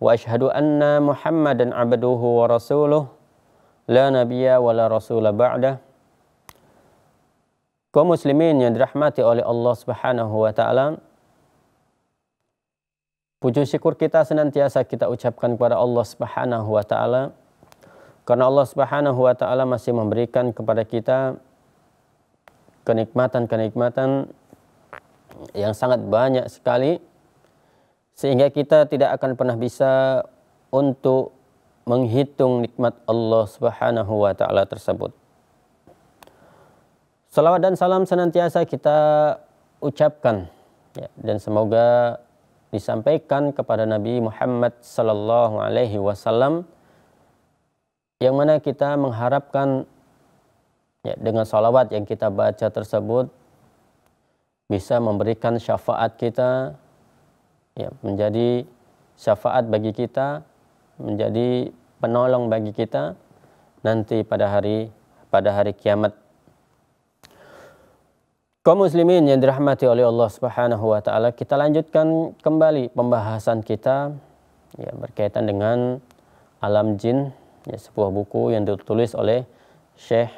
وأشهد أن محمدا عبده ورسوله لا نبي ولا رسول بعده kaum muslimin yang dirahmati oleh Allah Subhanahu wa taala puji syukur kita senantiasa kita ucapkan kepada Allah Subhanahu wa taala karena Allah Subhanahu wa taala masih memberikan kepada kita kenikmatan-kenikmatan yang sangat banyak sekali sehingga kita tidak akan pernah bisa untuk menghitung nikmat Allah Subhanahu wa taala tersebut. Salawat dan salam senantiasa kita ucapkan ya, dan semoga disampaikan kepada Nabi Muhammad sallallahu alaihi wasallam yang mana kita mengharapkan ya, dengan salawat yang kita baca tersebut bisa memberikan syafaat kita ya, menjadi syafaat bagi kita, menjadi penolong bagi kita nanti pada hari pada hari kiamat. Kaum muslimin yang dirahmati oleh Allah Subhanahu wa taala, kita lanjutkan kembali pembahasan kita ya berkaitan dengan Alam Jin, ya, sebuah buku yang ditulis oleh Syekh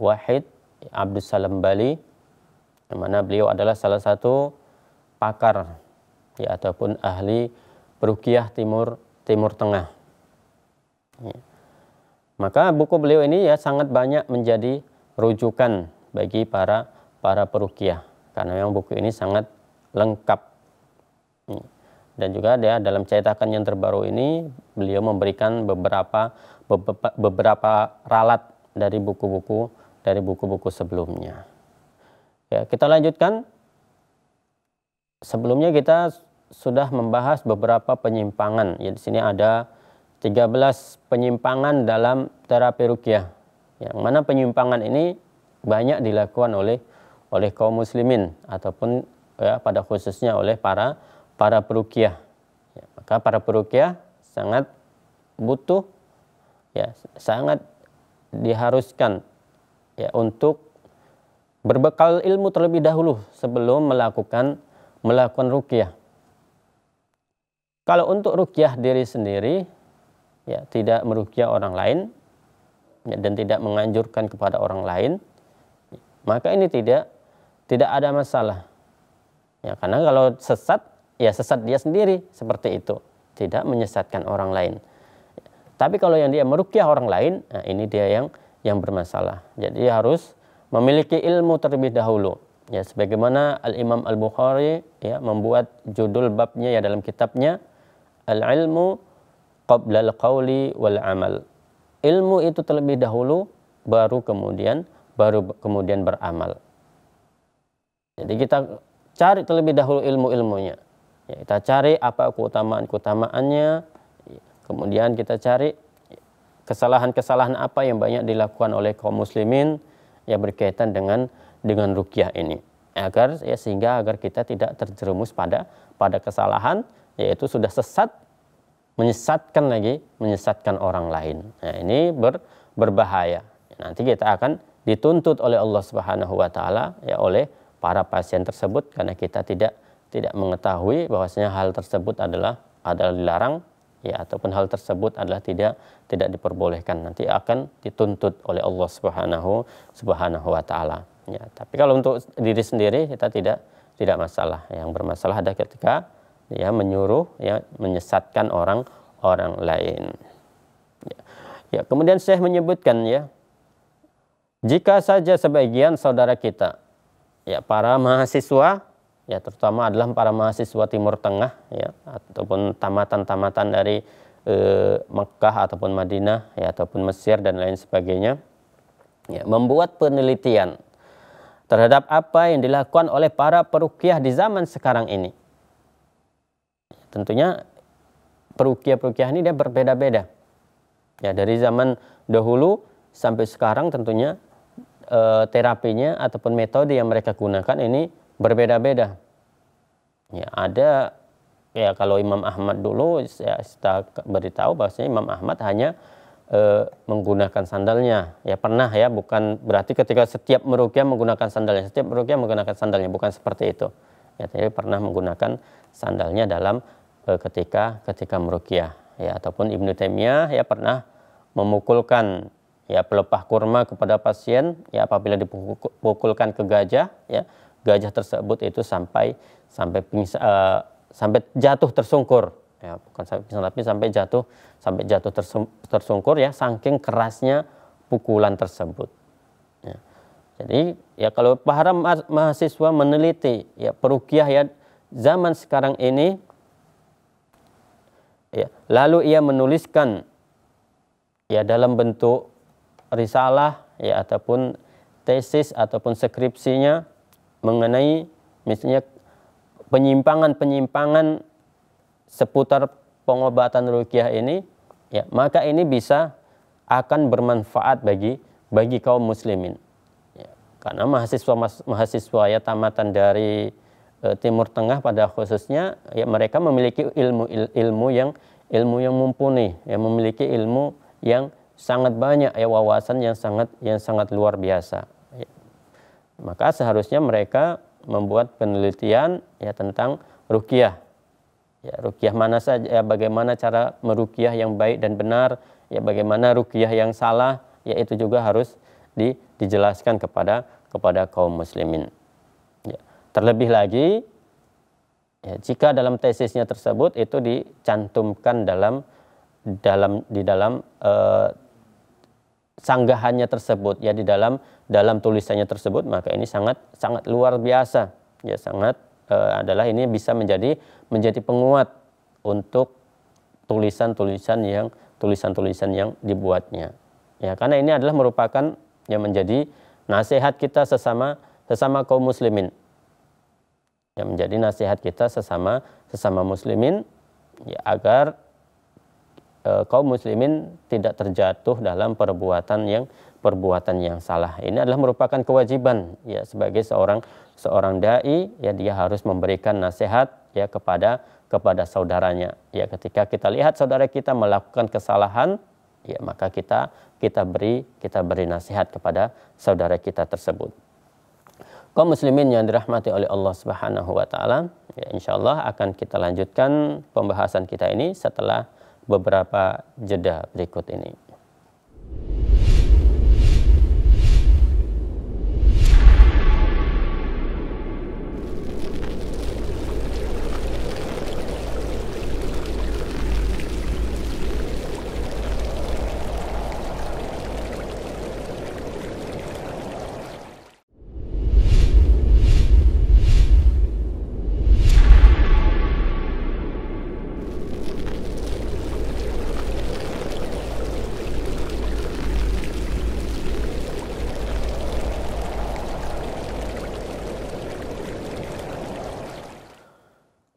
Wahid Abdus Salam Bali, yang mana beliau adalah salah satu pakar ya, ataupun ahli perukiah Timur Timur Tengah. Ya. Maka buku beliau ini ya sangat banyak menjadi rujukan bagi para para perukiah karena memang buku ini sangat lengkap. Ya. Dan juga ya dalam cetakan yang terbaru ini beliau memberikan beberapa beberapa, beberapa ralat dari buku-buku dari buku-buku sebelumnya. Ya, kita lanjutkan. Sebelumnya kita sudah membahas beberapa penyimpangan. Ya, di sini ada 13 penyimpangan dalam terapi rukyah. Yang mana penyimpangan ini banyak dilakukan oleh oleh kaum muslimin ataupun ya, pada khususnya oleh para para perukiah. Ya, maka para perukiah sangat butuh ya sangat diharuskan ya untuk berbekal ilmu terlebih dahulu sebelum melakukan melakukan rukyah. Kalau untuk rukyah diri sendiri, ya tidak merukyah orang lain ya, dan tidak menganjurkan kepada orang lain, maka ini tidak tidak ada masalah. Ya, karena kalau sesat, ya sesat dia sendiri seperti itu, tidak menyesatkan orang lain. tapi kalau yang dia merukyah orang lain, nah ini dia yang yang bermasalah. Jadi harus memiliki ilmu terlebih dahulu. Ya, sebagaimana Al Imam Al Bukhari ya membuat judul babnya ya dalam kitabnya al-ilmu qabla al-qawli wal amal. Ilmu itu terlebih dahulu baru kemudian baru kemudian beramal. Jadi kita cari terlebih dahulu ilmu-ilmunya. Ya, kita cari apa keutamaan-keutamaannya, kemudian kita cari kesalahan-kesalahan apa yang banyak dilakukan oleh kaum muslimin yang berkaitan dengan dengan rukyah ini agar ya sehingga agar kita tidak terjerumus pada pada kesalahan yaitu sudah sesat menyesatkan lagi menyesatkan orang lain. Nah, ini ber, berbahaya. Nanti kita akan dituntut oleh Allah Subhanahu wa taala ya oleh para pasien tersebut karena kita tidak tidak mengetahui bahwasanya hal tersebut adalah adalah dilarang ya ataupun hal tersebut adalah tidak tidak diperbolehkan nanti akan dituntut oleh Allah Subhanahu Subhanahu wa taala. Ya, tapi kalau untuk diri sendiri kita tidak tidak masalah. Yang bermasalah ada ketika ya menyuruh ya menyesatkan orang orang lain. Ya, ya kemudian Syekh menyebutkan ya jika saja sebagian saudara kita ya para mahasiswa ya terutama adalah para mahasiswa Timur Tengah ya ataupun tamatan-tamatan dari eh, Mekah ataupun Madinah ya ataupun Mesir dan lain sebagainya ya, membuat penelitian terhadap apa yang dilakukan oleh para perukiah di zaman sekarang ini tentunya perukiah-perukiah ini dia berbeda-beda. Ya, dari zaman dahulu sampai sekarang tentunya e, terapinya ataupun metode yang mereka gunakan ini berbeda-beda. Ya, ada ya kalau Imam Ahmad dulu saya kita beritahu bahwasanya Imam Ahmad hanya e, menggunakan sandalnya. Ya pernah ya, bukan berarti ketika setiap merukyah menggunakan sandalnya, setiap merukyah menggunakan sandalnya, bukan seperti itu. Ya, tapi pernah menggunakan sandalnya dalam Eh, ketika ketika merukyah ya ataupun Ibnu Taimiyah ya pernah memukulkan ya pelepah kurma kepada pasien ya apabila dipukulkan ke gajah ya gajah tersebut itu sampai sampai eh, sampai jatuh tersungkur ya bukan sampai pingsan tapi sampai jatuh sampai jatuh tersungkur ya saking kerasnya pukulan tersebut ya. jadi ya kalau para mahasiswa meneliti ya perukiah ya zaman sekarang ini ya lalu ia menuliskan ya dalam bentuk risalah ya ataupun tesis ataupun skripsinya mengenai misalnya penyimpangan-penyimpangan seputar pengobatan rukiah ini ya maka ini bisa akan bermanfaat bagi bagi kaum muslimin ya, karena mahasiswa mahasiswa ya tamatan dari Eh, Timur Tengah pada khususnya ya mereka memiliki ilmu ilmu yang ilmu yang mumpuni ya memiliki ilmu yang sangat banyak ya wawasan yang sangat yang sangat luar biasa ya. maka seharusnya mereka membuat penelitian ya tentang rukiah ya rukiah mana saja ya, bagaimana cara merukiah yang baik dan benar ya bagaimana rukiah yang salah ya itu juga harus di, dijelaskan kepada kepada kaum muslimin Terlebih lagi, ya, jika dalam tesisnya tersebut itu dicantumkan dalam dalam di dalam eh, sanggahannya tersebut, ya di dalam dalam tulisannya tersebut, maka ini sangat sangat luar biasa, ya sangat eh, adalah ini bisa menjadi menjadi penguat untuk tulisan-tulisan yang tulisan-tulisan yang dibuatnya. Ya, karena ini adalah merupakan yang menjadi nasihat kita sesama sesama kaum muslimin yang menjadi nasihat kita sesama sesama muslimin ya, agar e, kaum muslimin tidak terjatuh dalam perbuatan yang perbuatan yang salah. Ini adalah merupakan kewajiban ya sebagai seorang seorang dai ya dia harus memberikan nasihat ya kepada kepada saudaranya. Ya ketika kita lihat saudara kita melakukan kesalahan ya maka kita kita beri kita beri nasihat kepada saudara kita tersebut kaum muslimin yang dirahmati oleh Allah Subhanahu wa taala, ya insyaallah akan kita lanjutkan pembahasan kita ini setelah beberapa jeda berikut ini.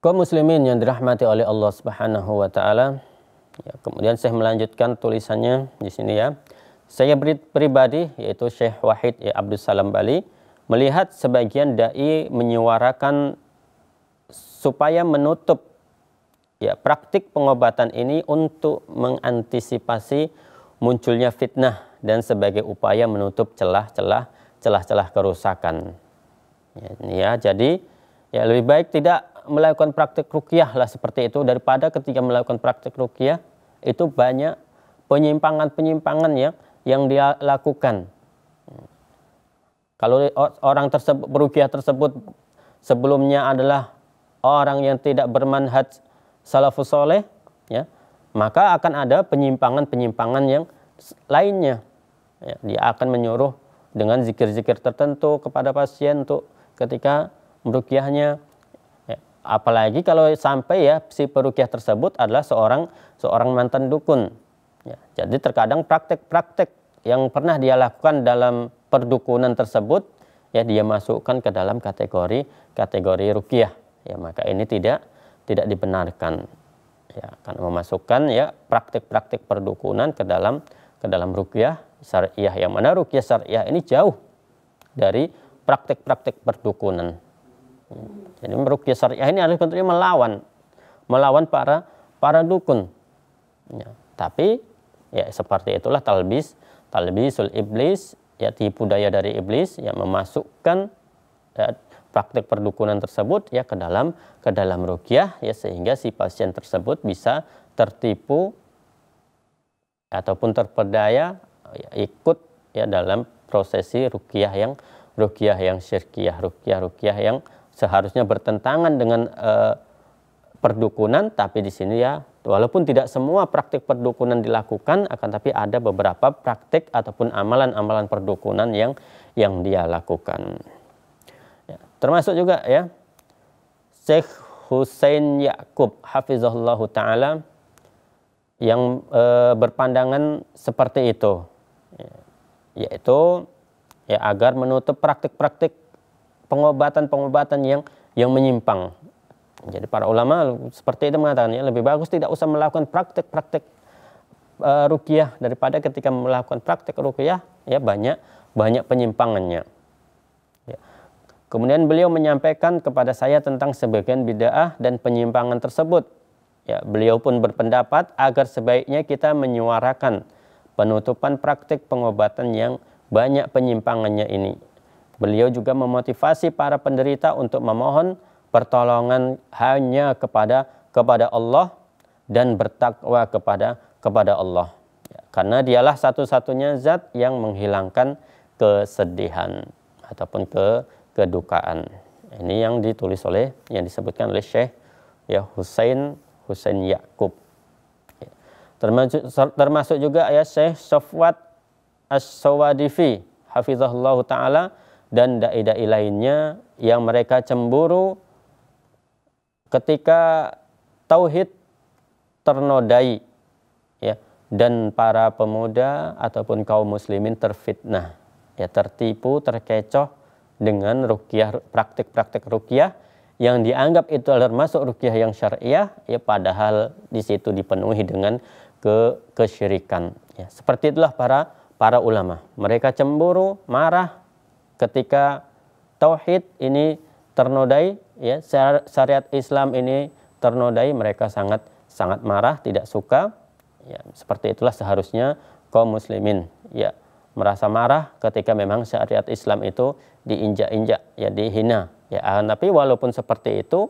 Kau muslimin yang dirahmati oleh Allah Subhanahu wa taala. Ya, kemudian saya melanjutkan tulisannya di sini ya. Saya pribadi yaitu Syekh Wahid ya, Abdul Salam Bali melihat sebagian dai menyuarakan supaya menutup ya praktik pengobatan ini untuk mengantisipasi munculnya fitnah dan sebagai upaya menutup celah-celah celah-celah kerusakan. Ya, ya jadi ya lebih baik tidak melakukan praktik rukiah lah seperti itu daripada ketika melakukan praktik rukiah itu banyak penyimpangan-penyimpangan ya yang dia lakukan. Kalau orang tersebut berukiah tersebut sebelumnya adalah orang yang tidak bermanhaj salafus soleh, ya, maka akan ada penyimpangan-penyimpangan yang lainnya. Ya, dia akan menyuruh dengan zikir-zikir tertentu kepada pasien untuk ketika merukiahnya apalagi kalau sampai ya si perukiah tersebut adalah seorang seorang mantan dukun. Ya, jadi terkadang praktek-praktek yang pernah dia lakukan dalam perdukunan tersebut ya dia masukkan ke dalam kategori kategori rukiah. Ya maka ini tidak tidak dibenarkan. Ya, karena memasukkan ya praktik-praktik perdukunan ke dalam ke dalam rukiah syariah yang mana rukiah syariah ini jauh dari praktik-praktik perdukunan. Jadi merukyah syariah ini adalah bentuknya melawan melawan para para dukun. Ya, tapi ya seperti itulah talbis talbisul iblis ya tipu daya dari iblis ya memasukkan ya, praktek perdukunan tersebut ya ke dalam ke dalam rukyah ya sehingga si pasien tersebut bisa tertipu ataupun terpedaya ya, ikut ya dalam prosesi rukyah yang rukyah yang syirkiyah rukyah rukyah yang seharusnya bertentangan dengan eh, perdukunan, tapi di sini ya walaupun tidak semua praktik perdukunan dilakukan, akan tapi ada beberapa praktik ataupun amalan-amalan perdukunan yang yang dia lakukan. Ya, termasuk juga ya Sheikh Hussein Yakub Hafizahullah Ta'ala yang e, berpandangan seperti itu, ya, yaitu ya agar menutup praktik-praktik pengobatan-pengobatan yang yang menyimpang. Jadi para ulama seperti itu mengatakan ya lebih bagus tidak usah melakukan praktek-praktek uh, eh, rukyah daripada ketika melakukan praktek rukyah ya banyak banyak penyimpangannya. Ya. Kemudian beliau menyampaikan kepada saya tentang sebagian bid'ah dan penyimpangan tersebut. Ya, beliau pun berpendapat agar sebaiknya kita menyuarakan penutupan praktik pengobatan yang banyak penyimpangannya ini Beliau juga memotivasi para penderita untuk memohon pertolongan hanya kepada kepada Allah dan bertakwa kepada kepada Allah. Ya, karena dialah satu-satunya zat yang menghilangkan kesedihan ataupun ke kedukaan. Ini yang ditulis oleh yang disebutkan oleh Syekh ya Husain Husain Yakub. Ya. Termasuk, termasuk juga ayat Syekh Sofwat As-Sawadifi hafizahullahu taala dan dai-dai lainnya yang mereka cemburu ketika tauhid ternodai ya dan para pemuda ataupun kaum muslimin terfitnah ya tertipu terkecoh dengan rukyah praktik-praktik rukiah yang dianggap itu termasuk rukiah yang syariah ya padahal di situ dipenuhi dengan ke kesyirikan ya seperti itulah para para ulama mereka cemburu marah ketika tauhid ini ternodai ya syariat Islam ini ternodai mereka sangat sangat marah tidak suka ya seperti itulah seharusnya kaum muslimin ya merasa marah ketika memang syariat Islam itu diinjak-injak ya dihina ya ah, tapi walaupun seperti itu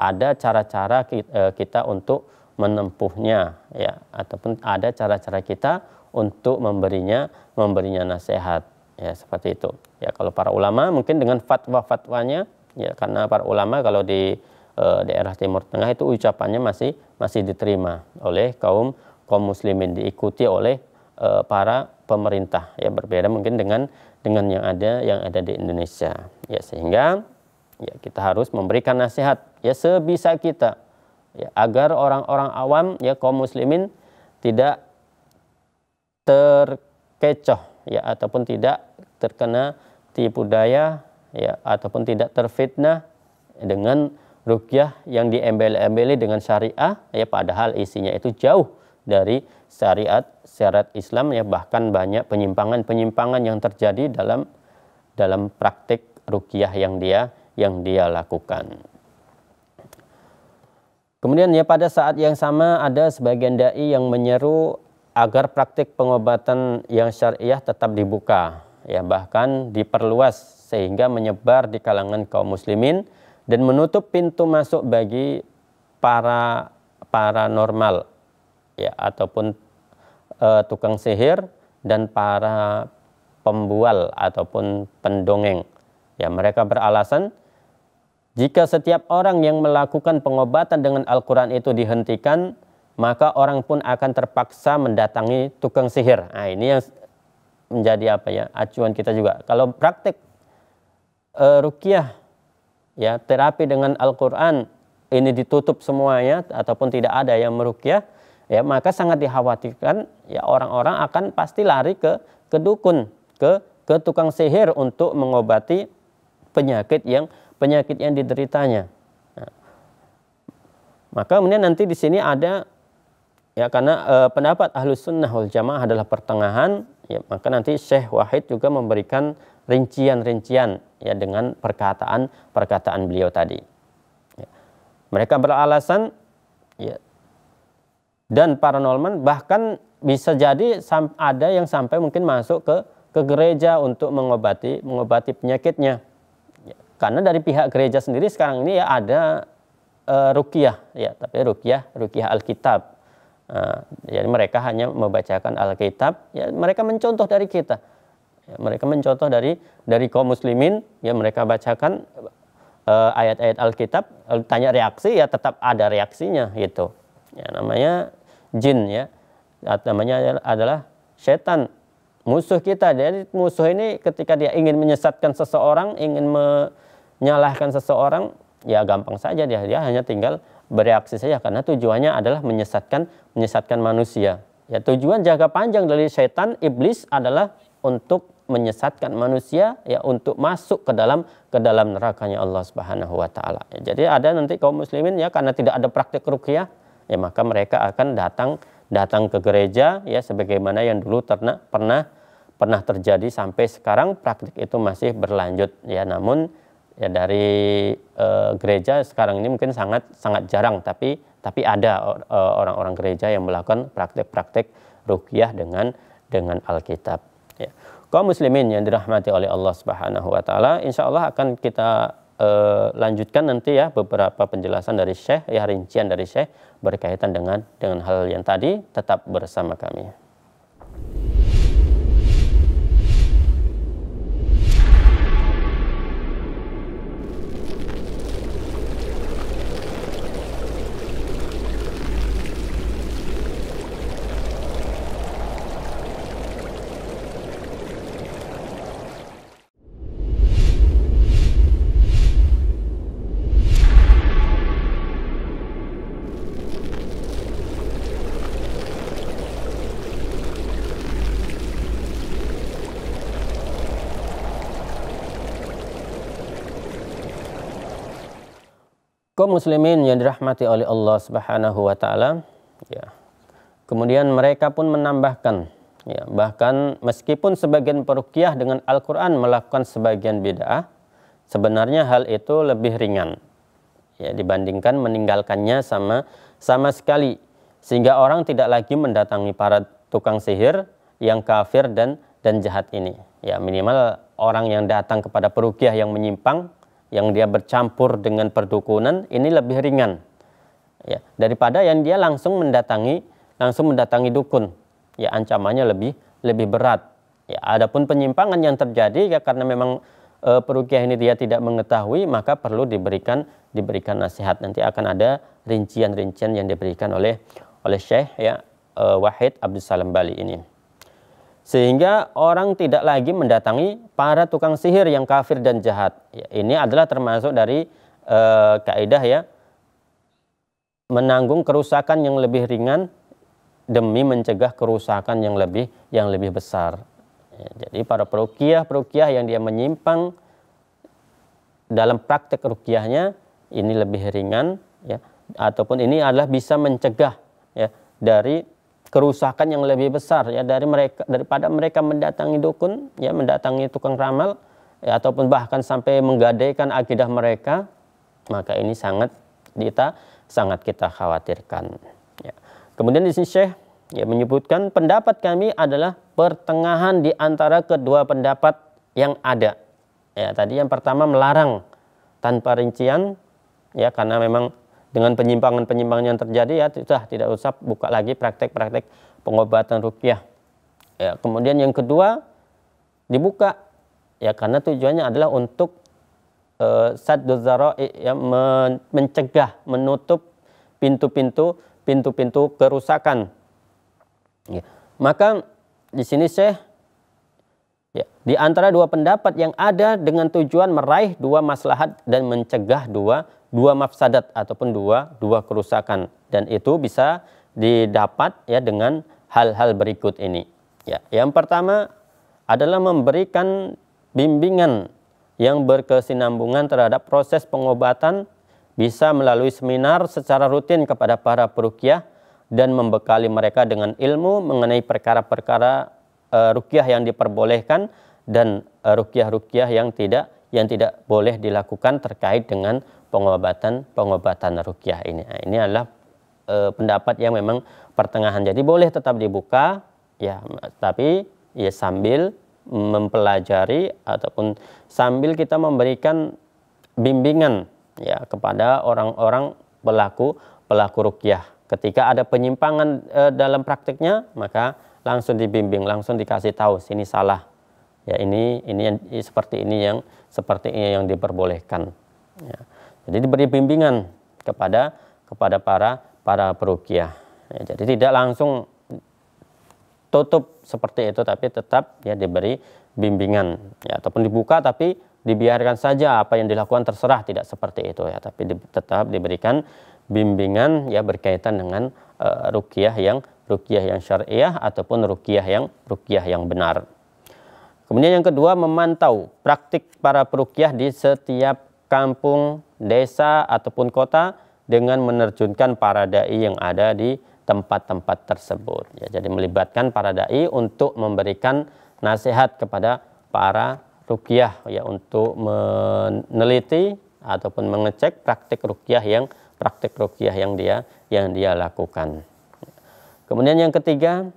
ada cara-cara e, kita untuk menempuhnya ya ataupun ada cara-cara kita untuk memberinya memberinya nasihat ya seperti itu ya kalau para ulama mungkin dengan fatwa-fatwanya ya karena para ulama kalau di e, daerah Timur Tengah itu ucapannya masih masih diterima oleh kaum kaum muslimin diikuti oleh e, para pemerintah ya berbeda mungkin dengan dengan yang ada yang ada di Indonesia ya sehingga ya kita harus memberikan nasihat ya sebisa kita ya agar orang-orang awam ya kaum muslimin tidak terkecoh ya ataupun tidak terkena tipu daya ya ataupun tidak terfitnah dengan rukyah yang diembel-embeli dengan syariah ya padahal isinya itu jauh dari syariat syariat Islam ya bahkan banyak penyimpangan-penyimpangan yang terjadi dalam dalam praktik rukyah yang dia yang dia lakukan. Kemudian ya pada saat yang sama ada sebagian dai yang menyeru agar praktik pengobatan yang syariah tetap dibuka, ya bahkan diperluas sehingga menyebar di kalangan kaum muslimin dan menutup pintu masuk bagi para paranormal ya ataupun e, tukang sihir dan para pembual ataupun pendongeng. Ya, mereka beralasan jika setiap orang yang melakukan pengobatan dengan Al-Qur'an itu dihentikan, maka orang pun akan terpaksa mendatangi tukang sihir. Nah, ini yang menjadi apa ya acuan kita juga. Kalau praktik e, rukyah ya terapi dengan Al-Qur'an ini ditutup semuanya ataupun tidak ada yang merukiah ya maka sangat dikhawatirkan ya orang-orang akan pasti lari ke ke dukun, ke ke tukang sihir untuk mengobati penyakit yang penyakit yang dideritanya. Nah, maka kemudian nanti di sini ada ya karena e, pendapat ahlus sunnah wal jamaah adalah pertengahan ya maka nanti Syekh Wahid juga memberikan rincian-rincian ya dengan perkataan-perkataan beliau tadi ya. mereka beralasan ya dan paranormal bahkan bisa jadi ada yang sampai mungkin masuk ke ke gereja untuk mengobati mengobati penyakitnya ya, karena dari pihak gereja sendiri sekarang ini ya ada e, eh, rukiah ya tapi rukiah rukiah alkitab Uh, jadi mereka hanya membacakan Alkitab, ya mereka mencontoh dari kita. Ya, mereka mencontoh dari dari kaum muslimin, ya mereka bacakan uh, ayat-ayat Alkitab, tanya reaksi ya tetap ada reaksinya gitu. Ya namanya jin ya. Namanya adalah setan, musuh kita. Jadi musuh ini ketika dia ingin menyesatkan seseorang, ingin menyalahkan seseorang, ya gampang saja dia dia hanya tinggal bereaksi saja karena tujuannya adalah menyesatkan menyesatkan manusia. Ya, tujuan jangka panjang dari setan iblis adalah untuk menyesatkan manusia ya untuk masuk ke dalam ke dalam nerakanya Allah Subhanahu wa taala. Ya, jadi ada nanti kaum muslimin ya karena tidak ada praktik rukyah, ya maka mereka akan datang datang ke gereja ya sebagaimana yang dulu ternak, pernah pernah terjadi sampai sekarang praktik itu masih berlanjut ya namun ya dari e, gereja sekarang ini mungkin sangat sangat jarang tapi tapi ada e, orang-orang e, gereja yang melakukan praktek-praktek rukyah dengan dengan Alkitab ya. kaum muslimin yang dirahmati oleh Allah Subhanahu wa taala insyaallah akan kita e, lanjutkan nanti ya beberapa penjelasan dari Syekh ya rincian dari Syekh berkaitan dengan dengan hal yang tadi tetap bersama kami kaum muslimin yang dirahmati oleh Allah Subhanahu wa taala ya. Kemudian mereka pun menambahkan ya, bahkan meskipun sebagian perukiah dengan Al-Qur'an melakukan sebagian bid'ah, sebenarnya hal itu lebih ringan ya dibandingkan meninggalkannya sama sama sekali sehingga orang tidak lagi mendatangi para tukang sihir yang kafir dan dan jahat ini. Ya minimal orang yang datang kepada perukiah yang menyimpang yang dia bercampur dengan perdukunan ini lebih ringan ya daripada yang dia langsung mendatangi langsung mendatangi dukun ya ancamannya lebih lebih berat ya adapun penyimpangan yang terjadi ya karena memang e, perukiah ini dia tidak mengetahui maka perlu diberikan diberikan nasihat nanti akan ada rincian-rincian yang diberikan oleh oleh Syekh ya e, Wahid Abdul Salam Bali ini sehingga orang tidak lagi mendatangi para tukang sihir yang kafir dan jahat. Ya, ini adalah termasuk dari e, kaidah ya menanggung kerusakan yang lebih ringan demi mencegah kerusakan yang lebih yang lebih besar. Ya, jadi para perukiah perukiah yang dia menyimpang dalam praktek rukiahnya ini lebih ringan ya ataupun ini adalah bisa mencegah ya dari kerusakan yang lebih besar ya dari mereka daripada mereka mendatangi dukun ya mendatangi tukang ramal ya, ataupun bahkan sampai menggadaikan akidah mereka maka ini sangat kita sangat kita khawatirkan ya. kemudian di sini Syekh ya menyebutkan pendapat kami adalah pertengahan di antara kedua pendapat yang ada ya tadi yang pertama melarang tanpa rincian ya karena memang dengan penyimpangan-penyimpangan yang terjadi ya sudah tidak usah buka lagi praktek-praktek pengobatan rukyah. Ya, kemudian yang kedua dibuka ya karena tujuannya adalah untuk uh, ya mencegah, menutup pintu-pintu pintu-pintu kerusakan. Ya. Maka di sini saya di antara dua pendapat yang ada dengan tujuan meraih dua maslahat dan mencegah dua dua mafsadat ataupun dua dua kerusakan dan itu bisa didapat ya dengan hal-hal berikut ini. Ya, yang pertama adalah memberikan bimbingan yang berkesinambungan terhadap proses pengobatan bisa melalui seminar secara rutin kepada para perukiah dan membekali mereka dengan ilmu mengenai perkara-perkara uh, rukiah yang diperbolehkan dan eh, rukyah-rukyah yang tidak yang tidak boleh dilakukan terkait dengan pengobatan pengobatan rukyah ini. Nah, ini adalah e, pendapat yang memang pertengahan. Jadi boleh tetap dibuka ya, tapi ya sambil mempelajari ataupun sambil kita memberikan bimbingan ya kepada orang-orang pelaku pelaku rukyah. Ketika ada penyimpangan e, dalam praktiknya, maka langsung dibimbing, langsung dikasih tahu sini salah, ya ini ini yang seperti ini yang seperti ini yang diperbolehkan ya. jadi diberi bimbingan kepada kepada para para perukiah ya, jadi tidak langsung tutup seperti itu tapi tetap ya diberi bimbingan ya ataupun dibuka tapi dibiarkan saja apa yang dilakukan terserah tidak seperti itu ya tapi di, tetap diberikan bimbingan ya berkaitan dengan uh, rukiah yang rukiah yang syariah ataupun rukiah yang rukiah yang benar Kemudian yang kedua memantau praktik para perukiah di setiap kampung, desa ataupun kota dengan menerjunkan para dai yang ada di tempat-tempat tersebut. Ya, jadi melibatkan para dai untuk memberikan nasihat kepada para rukiah ya untuk meneliti ataupun mengecek praktik rukiah yang praktik rukiah yang dia yang dia lakukan. Kemudian yang ketiga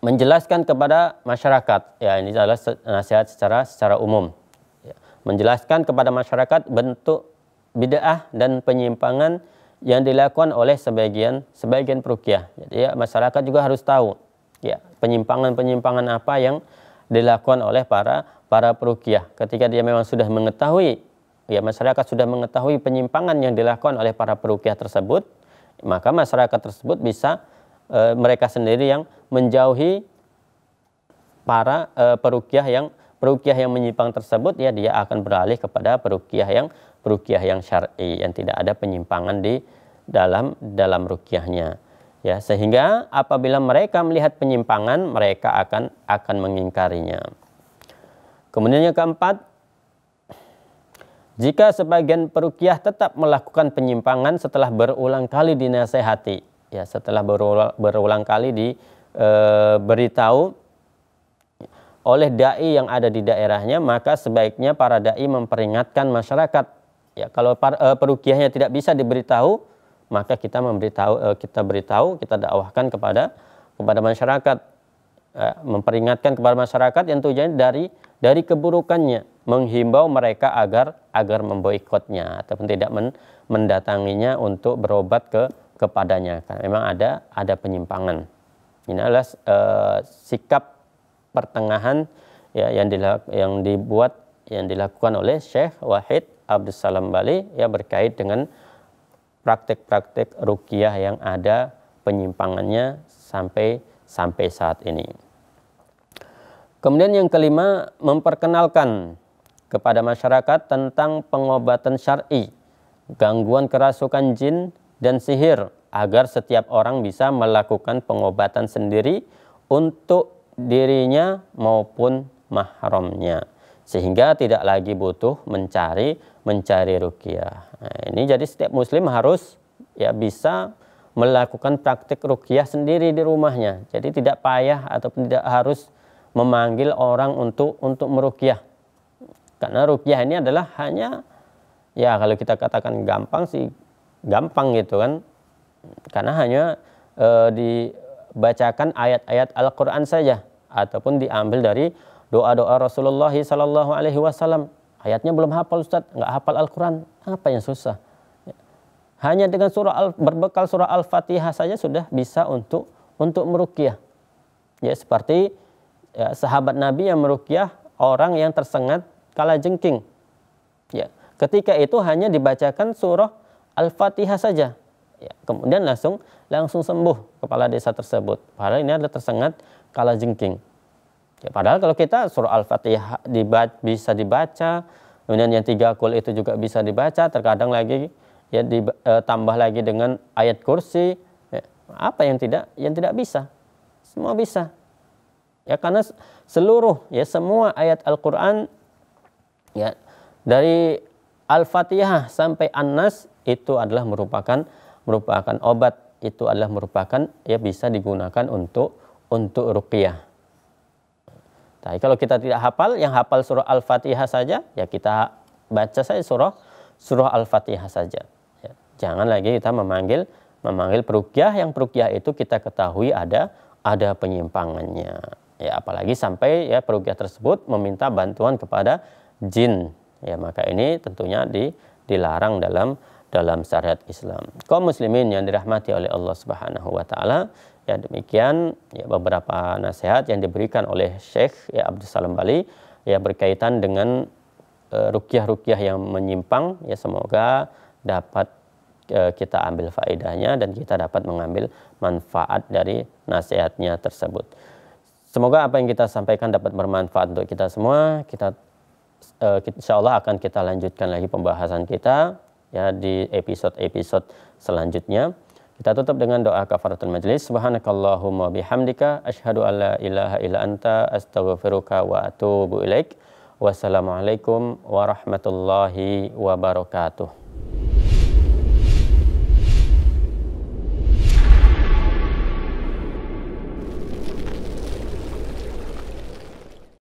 menjelaskan kepada masyarakat ya ini adalah nasihat secara secara umum ya, menjelaskan kepada masyarakat bentuk bid'ah dan penyimpangan yang dilakukan oleh sebagian sebagian perukiah jadi ya, masyarakat juga harus tahu ya penyimpangan penyimpangan apa yang dilakukan oleh para para perukiah ketika dia memang sudah mengetahui ya masyarakat sudah mengetahui penyimpangan yang dilakukan oleh para perukiah tersebut maka masyarakat tersebut bisa e, mereka sendiri yang menjauhi para e, perukiah yang perukiah yang menyimpang tersebut ya dia akan beralih kepada perukiah yang perukiah yang syar'i yang tidak ada penyimpangan di dalam dalam rukiahnya ya sehingga apabila mereka melihat penyimpangan mereka akan akan mengingkarinya kemudian yang keempat jika sebagian perukiah tetap melakukan penyimpangan setelah berulang kali dinasehati ya setelah berulang, berulang kali diberitahu eh, oleh dai yang ada di daerahnya maka sebaiknya para dai memperingatkan masyarakat ya kalau par, e, perukiahnya tidak bisa diberitahu maka kita memberitahu e, kita beritahu kita dakwahkan kepada kepada masyarakat e, memperingatkan kepada masyarakat yang tujuannya dari dari keburukannya menghimbau mereka agar agar memboikotnya ataupun tidak men, mendatanginya untuk berobat ke kepadanya. Karena memang ada ada penyimpangan. Ini adalah e, sikap pertengahan ya yang dilak, yang dibuat yang dilakukan oleh Syekh Wahid Abdus Salam Bali ya berkait dengan praktik-praktik rukiah yang ada penyimpangannya sampai sampai saat ini. Kemudian yang kelima memperkenalkan kepada masyarakat tentang pengobatan syar'i, gangguan kerasukan jin, dan sihir agar setiap orang bisa melakukan pengobatan sendiri untuk dirinya maupun mahramnya sehingga tidak lagi butuh mencari mencari rukyah. Nah, ini jadi setiap muslim harus ya bisa melakukan praktik rukyah sendiri di rumahnya. Jadi tidak payah ataupun tidak harus memanggil orang untuk untuk merukyah. Karena rukyah ini adalah hanya ya kalau kita katakan gampang sih gampang gitu kan karena hanya e, dibacakan ayat-ayat Al-Qur'an saja ataupun diambil dari doa-doa Rasulullah sallallahu alaihi wasallam. Ayatnya belum hafal Ustaz, nggak hafal Al-Qur'an, apa yang susah? Hanya dengan surah al, berbekal surah Al-Fatihah saja sudah bisa untuk untuk meruqyah. Ya seperti ya, sahabat Nabi yang meruqyah orang yang tersengat kala jengking. Ya, ketika itu hanya dibacakan surah Al-Fatihah saja. Ya, kemudian langsung langsung sembuh kepala desa tersebut. Padahal ini adalah tersengat kala jengking. Ya, padahal kalau kita surah Al-Fatihah dibaca, bisa dibaca, kemudian yang tiga kul itu juga bisa dibaca, terkadang lagi ya ditambah eh, lagi dengan ayat kursi. Ya, apa yang tidak yang tidak bisa? Semua bisa. Ya karena seluruh ya semua ayat Al-Qur'an ya dari Al-Fatihah sampai An-Nas itu adalah merupakan merupakan obat itu adalah merupakan ya bisa digunakan untuk untuk ruqyah. Tapi kalau kita tidak hafal, yang hafal surah Al-Fatihah saja, ya kita baca saja surah surah Al-Fatihah saja. Ya. Jangan lagi kita memanggil memanggil perukyah yang perukyah itu kita ketahui ada ada penyimpangannya. Ya apalagi sampai ya perukyah tersebut meminta bantuan kepada jin ya maka ini tentunya di, dilarang dalam dalam syariat Islam. Kaum muslimin yang dirahmati oleh Allah Subhanahu wa taala, ya demikian ya beberapa nasihat yang diberikan oleh Syekh ya Abdul Salam Bali ya berkaitan dengan e, rukiah-rukiah yang menyimpang ya semoga dapat e, kita ambil faedahnya dan kita dapat mengambil manfaat dari nasihatnya tersebut. Semoga apa yang kita sampaikan dapat bermanfaat untuk kita semua. Kita uh, insya Allah akan kita lanjutkan lagi pembahasan kita ya di episode-episode selanjutnya. Kita tutup dengan doa kafaratul majlis. Subhanakallahumma bihamdika an alla ilaha illa anta astaghfiruka wa atubu ilaik. Wassalamualaikum warahmatullahi wabarakatuh.